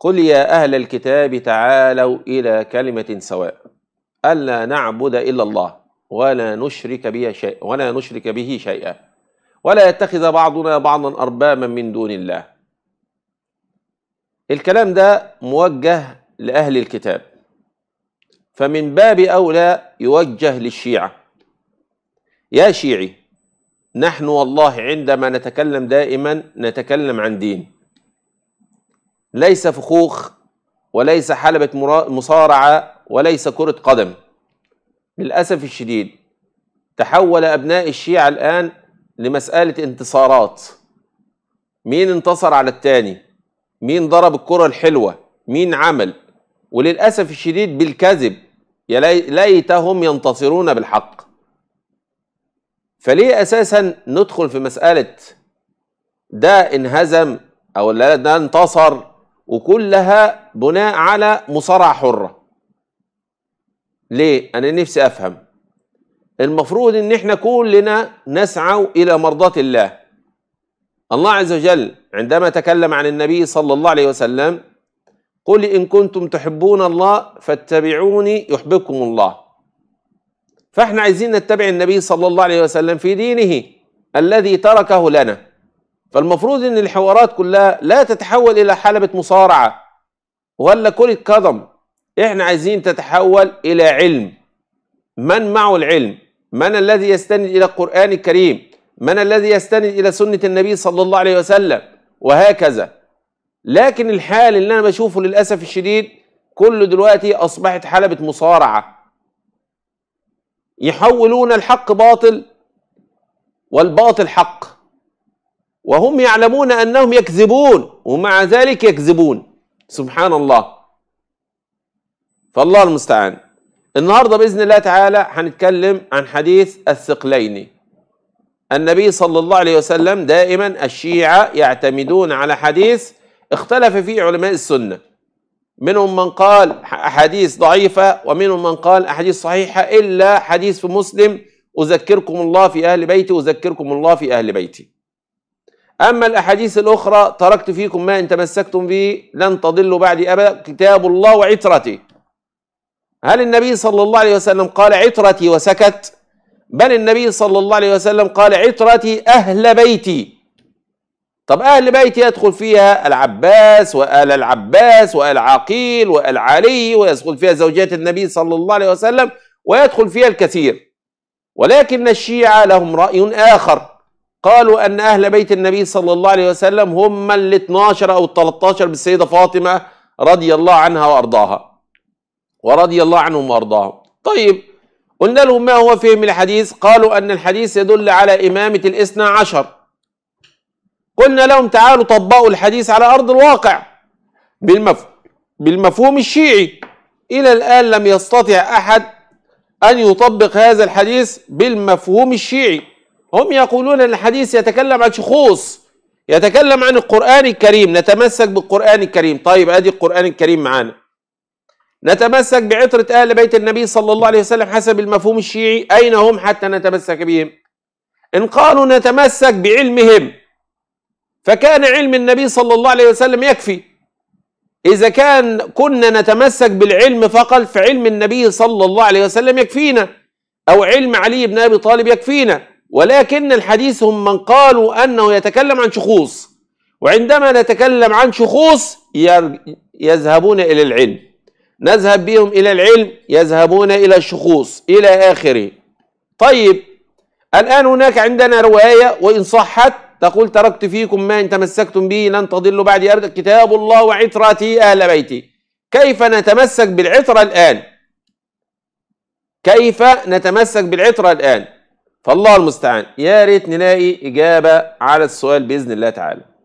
قل يا أهل الكتاب تعالوا إلى كلمة سواء ألا نعبد إلا الله ولا نشرك به شيء ولا نشرك به شيئا ولا يتخذ بعضنا بعضا أربابا من دون الله الكلام ده موجه لأهل الكتاب فمن باب أولى يوجه للشيعة يا شيعي نحن والله عندما نتكلم دائما نتكلم عن دين ليس فخوخ وليس حلبة مصارعة وليس كرة قدم للأسف الشديد تحول أبناء الشيعة الآن لمسألة انتصارات مين انتصر على التاني مين ضرب الكرة الحلوة مين عمل وللأسف الشديد بالكذب يا ليتهم ينتصرون بالحق فليه أساسا ندخل في مسألة ده انهزم أو لا ده انتصر وكلها بناء على مصارعة حرة ليه؟ أنا نفسي أفهم المفروض إن إحنا كلنا نسعى إلى مرضاة الله الله عز وجل عندما تكلم عن النبي صلى الله عليه وسلم قل إن كنتم تحبون الله فاتبعوني يحبكم الله فإحنا عايزين نتبع النبي صلى الله عليه وسلم في دينه الذي تركه لنا فالمفروض ان الحوارات كلها لا تتحول الى حلبة مصارعة ولا كرة قدم احنا عايزين تتحول الى علم من معه العلم من الذي يستند الى القرآن الكريم من الذي يستند الى سنة النبي صلى الله عليه وسلم وهكذا لكن الحال اللي انا بشوفه للاسف الشديد كله دلوقتي اصبحت حلبة مصارعة يحولون الحق باطل والباطل حق وهم يعلمون أنهم يكذبون ومع ذلك يكذبون سبحان الله فالله المستعان النهاردة بإذن الله تعالى هنتكلم عن حديث الثقلين النبي صلى الله عليه وسلم دائما الشيعة يعتمدون على حديث اختلف فيه علماء السنة منهم من قال أحاديث ضعيفة ومنهم من قال أحاديث صحيحة إلا حديث في مسلم أذكركم الله في أهل بيتي أذكركم الله في أهل بيتي أما الأحاديث الأخرى تركت فيكم ما إن تمسكتم به لن تضلوا بعدي أبدا كتاب الله وعترتي هل النبي صلى الله عليه وسلم قال عترتي وسكت بل النبي صلى الله عليه وسلم قال عترتي أهل بيتي طب أهل بيتي يدخل فيها العباس وآل العباس وآل عقيل وآل علي ويدخل فيها زوجات النبي صلى الله عليه وسلم ويدخل فيها الكثير ولكن الشيعة لهم رأي آخر قالوا أن أهل بيت النبي صلى الله عليه وسلم هم ال 12 أو ال 13 بالسيدة فاطمة رضي الله عنها وأرضاها ورضي الله عنهم وأرضاهم طيب قلنا لهم ما هو فهم الحديث قالوا أن الحديث يدل على إمامة الاثنى عشر قلنا لهم تعالوا طبقوا الحديث على أرض الواقع بالمف... بالمفهوم الشيعي إلى الآن لم يستطع أحد أن يطبق هذا الحديث بالمفهوم الشيعي هم يقولون الحديث يتكلم عن شخوص يتكلم عن القرآن الكريم نتمسك بالقرآن الكريم طيب ادي القرآن الكريم معانا نتمسك بعطرة أهل بيت النبي صلى الله عليه وسلم حسب المفهوم الشيعي أين هم حتى نتمسك بهم إن قالوا نتمسك بعلمهم فكان علم النبي صلى الله عليه وسلم يكفي إذا كان كنا نتمسك بالعلم فقط فعلم النبي صلى الله عليه وسلم يكفينا أو علم علي بن أبي طالب يكفينا ولكن الحديث هم من قالوا أنه يتكلم عن شخوص وعندما نتكلم عن شخوص يذهبون إلى العلم نذهب بهم إلى العلم يذهبون إلى الشخوص إلى آخره طيب الآن هناك عندنا رواية وإن صحت تقول تركت فيكم ما إن تمسكتم به لن تضلوا بعد أرض كتاب الله وعترتي أهل بيتي كيف نتمسك بالعترة الآن كيف نتمسك بالعترة الآن فالله المستعان يا ريت نلاقي إجابة على السؤال بإذن الله تعالى